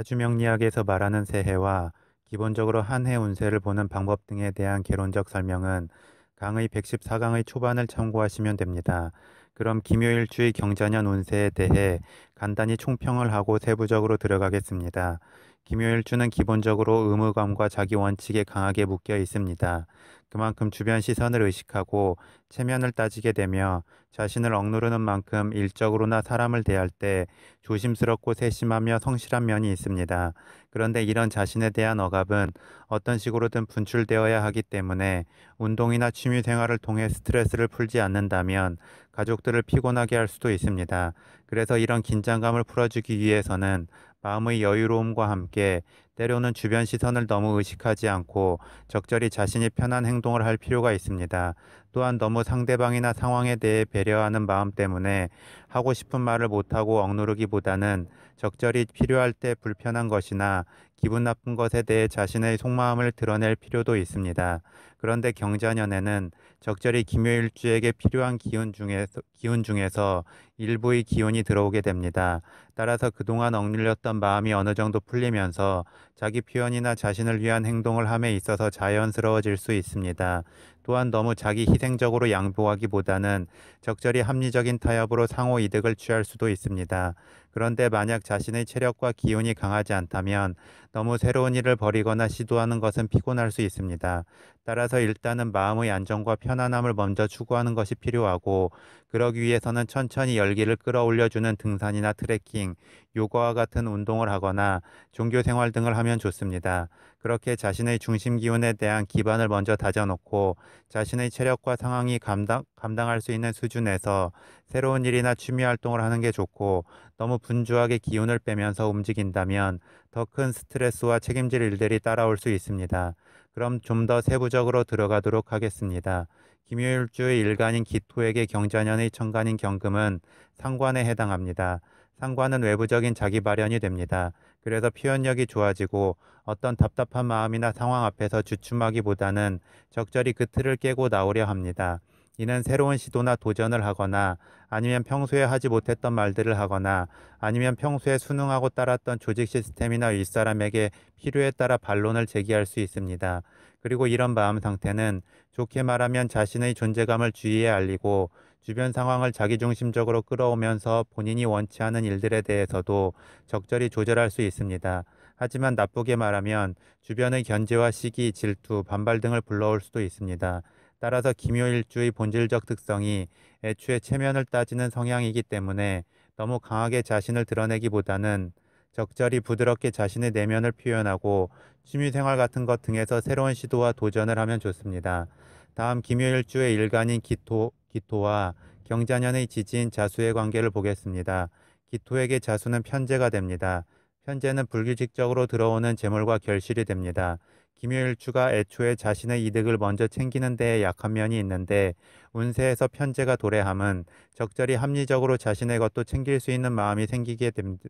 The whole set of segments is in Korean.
사주명리학에서 말하는 새해와 기본적으로 한 해 운세를 보는 방법 등에 대한 개론적 설명은 강의 114강의 초반을 참고하시면 됩니다. 그럼 김요일주의 경자년 운세에 대해 간단히 총평을 하고 세부적으로 들어가겠습니다. 김효일주는 기본적으로 의무감과 자기 원칙에 강하게 묶여 있습니다. 그만큼 주변 시선을 의식하고 체면을 따지게 되며 자신을 억누르는 만큼 일적으로나 사람을 대할 때 조심스럽고 세심하며 성실한 면이 있습니다. 그런데 이런 자신에 대한 억압은 어떤 식으로든 분출되어야 하기 때문에 운동이나 취미 생활을 통해 스트레스를 풀지 않는다면 가족들을 피곤하게 할 수도 있습니다. 그래서 이런 긴장감을 풀어주기 위해서는 마음의 여유로움과 함께 때로는 주변 시선을 너무 의식하지 않고 적절히 자신이 편한 행동을 할 필요가 있습니다. 또한 너무 상대방이나 상황에 대해 배려하는 마음 때문에 하고 싶은 말을 못하고 억누르기보다는 적절히 필요할 때 불편한 것이나 기분 나쁜 것에 대해 자신의 속마음을 드러낼 필요도 있습니다. 그런데 경자년에는 적절히 김묘일주에게 필요한 기운 중에 기운 중에서 일부의 기운이 들어오게 됩니다. 따라서 그동안 억눌렸던 마음이 어느 정도 풀리면서 자기 표현이나 자신을 위한 행동을 함에 있어서 자연스러워질 수 있습니다. 또한 너무 자기 희생적으로 양보하기보다는 적절히 합리적인 타협으로 상호 이득을 취할 수도 있습니다. 그런데 만약 자신의 체력과 기운이 강하지 않다면 너무 새로운 일을 벌이거나 시도하는 것은 피곤할 수 있습니다. 따라서 일단은 마음의 안정과 편안함을 먼저 추구하는 것이 필요하고 그러기 위해서는 천천히 열기를 끌어올려주는 등산이나 트레킹, 요가와 같은 운동을 하거나 종교 생활 등을 하면 좋습니다. 그렇게 자신의 중심 기운에 대한 기반을 먼저 다져놓고 자신의 체력과 상황이 감당, 감당할 수 있는 수준에서 새로운 일이나 취미 활동을 하는 게 좋고 너무 분주하게 기운을 빼면서 움직인다면 더 큰 스트레스와 책임질 일들이 따라올 수 있습니다. 그럼 좀 더 세부적으로 들어가도록 하겠습니다. 김효일주의 일간인 기토에게 경자년의 천간인 경금은 상관에 해당합니다. 상관은 외부적인 자기 발현이 됩니다. 그래서 표현력이 좋아지고 어떤 답답한 마음이나 상황 앞에서 주춤하기보다는 적절히 그 틀을 깨고 나오려 합니다. 이는 새로운 시도나 도전을 하거나 아니면 평소에 하지 못했던 말들을 하거나 아니면 평소에 순응하고 따랐던 조직 시스템이나 윗사람에게 필요에 따라 반론을 제기할 수 있습니다. 그리고 이런 마음 상태는 좋게 말하면 자신의 존재감을 주위에 알리고 주변 상황을 자기중심적으로 끌어오면서 본인이 원치 않은 일들에 대해서도 적절히 조절할 수 있습니다. 하지만 나쁘게 말하면 주변의 견제와 시기, 질투, 반발 등을 불러올 수도 있습니다. 따라서 기묘일주의 본질적 특성이 애초에 체면을 따지는 성향이기 때문에 너무 강하게 자신을 드러내기보다는 적절히 부드럽게 자신의 내면을 표현하고 취미생활 같은 것 등에서 새로운 시도와 도전을 하면 좋습니다. 다음 김효일주의 일간인 기토, 기토와 경자년의 지진 자수의 관계를 보겠습니다. 기토에게 자수는 편제가 됩니다. 편제는 불규칙적으로 들어오는 재물과 결실이 됩니다. 김효일주가 애초에 자신의 이득을 먼저 챙기는 데에 약한 면이 있는데 운세에서 편제가 도래함은 적절히 합리적으로 자신의 것도 챙길 수 있는 마음이 생기게 됩니다.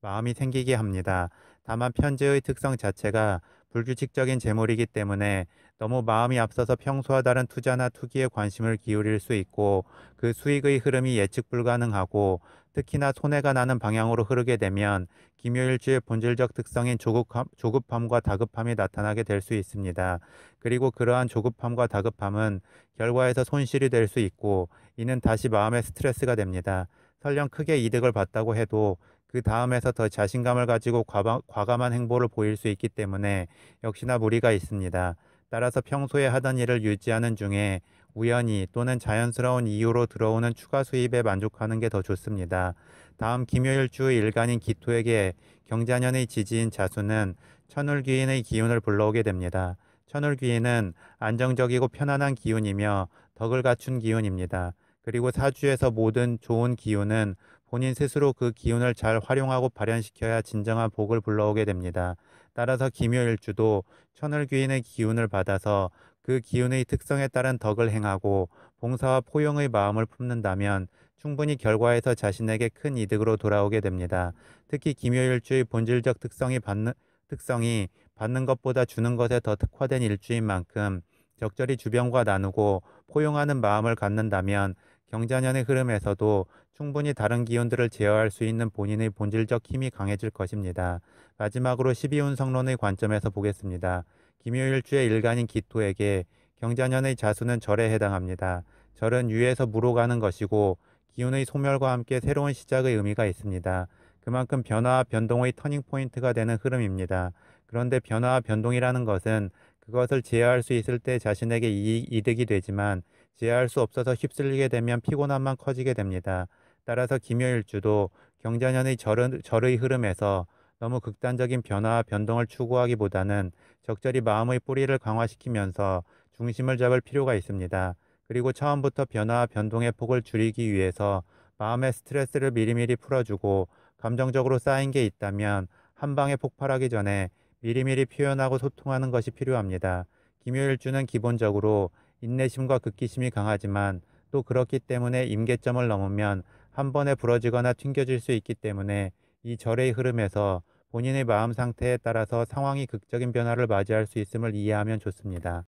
마음이 생기게 합니다. 다만 편제의 특성 자체가 불규칙적인 재물이기 때문에 너무 마음이 앞서서 평소와 다른 투자나 투기에 관심을 기울일 수 있고 그 수익의 흐름이 예측 불가능하고 특히나 손해가 나는 방향으로 흐르게 되면 기묘일주의 본질적 특성인 조급함, 조급함과 다급함이 나타나게 될 수 있습니다. 그리고 그러한 조급함과 다급함은 결과에서 손실이 될 수 있고 이는 다시 마음의 스트레스가 됩니다. 설령 크게 이득을 봤다고 해도 그 다음에서 더 자신감을 가지고 과감한 행보를 보일 수 있기 때문에 역시나 무리가 있습니다. 따라서 평소에 하던 일을 유지하는 중에 우연히 또는 자연스러운 이유로 들어오는 추가 수입에 만족하는 게 더 좋습니다. 다음 김요일 주 일간인 기토에게 경자년의 지지인 자수는 천울귀인의 기운을 불러오게 됩니다. 천울귀인은 안정적이고 편안한 기운이며 덕을 갖춘 기운입니다. 그리고 사주에서 모든 좋은 기운은 본인 스스로 그 기운을 잘 활용하고 발현시켜야 진정한 복을 불러오게 됩니다. 따라서 기묘일주도 천을귀인의 기운을 받아서 그 기운의 특성에 따른 덕을 행하고 봉사와 포용의 마음을 품는다면 충분히 결과에서 자신에게 큰 이득으로 돌아오게 됩니다. 특히 기묘일주의 본질적 특성이 받는, 특성이 받는 것보다 주는 것에 더 특화된 일주인 만큼 적절히 주변과 나누고 포용하는 마음을 갖는다면 경자년의 흐름에서도 충분히 다른 기운들을 제어할 수 있는 본인의 본질적 힘이 강해질 것입니다. 마지막으로 12운 성론의 관점에서 보겠습니다. 김요일주의 일간인 기토에게 경자년의 자수는 절에 해당합니다. 절은 유에서 물어 가는 것이고 기운의 소멸과 함께 새로운 시작의 의미가 있습니다. 그만큼 변화와 변동의 터닝포인트가 되는 흐름입니다. 그런데 변화와 변동이라는 것은 그것을 제어할 수 있을 때 자신에게 이득이 되지만 제어할 수 없어서 휩쓸리게 되면 피곤함만 커지게 됩니다. 따라서 기묘일주도 경자년의 절의 흐름에서 너무 극단적인 변화와 변동을 추구하기보다는 적절히 마음의 뿌리를 강화시키면서 중심을 잡을 필요가 있습니다. 그리고 처음부터 변화와 변동의 폭을 줄이기 위해서 마음의 스트레스를 미리미리 풀어주고 감정적으로 쌓인 게 있다면 한 방에 폭발하기 전에 미리미리 표현하고 소통하는 것이 필요합니다. 김효일주는 기본적으로 인내심과 극기심이 강하지만 또 그렇기 때문에 임계점을 넘으면 한 번에 부러지거나 튕겨질 수 있기 때문에 이 절의 흐름에서 본인의 마음 상태에 따라서 상황이 극적인 변화를 맞이할 수 있음을 이해하면 좋습니다.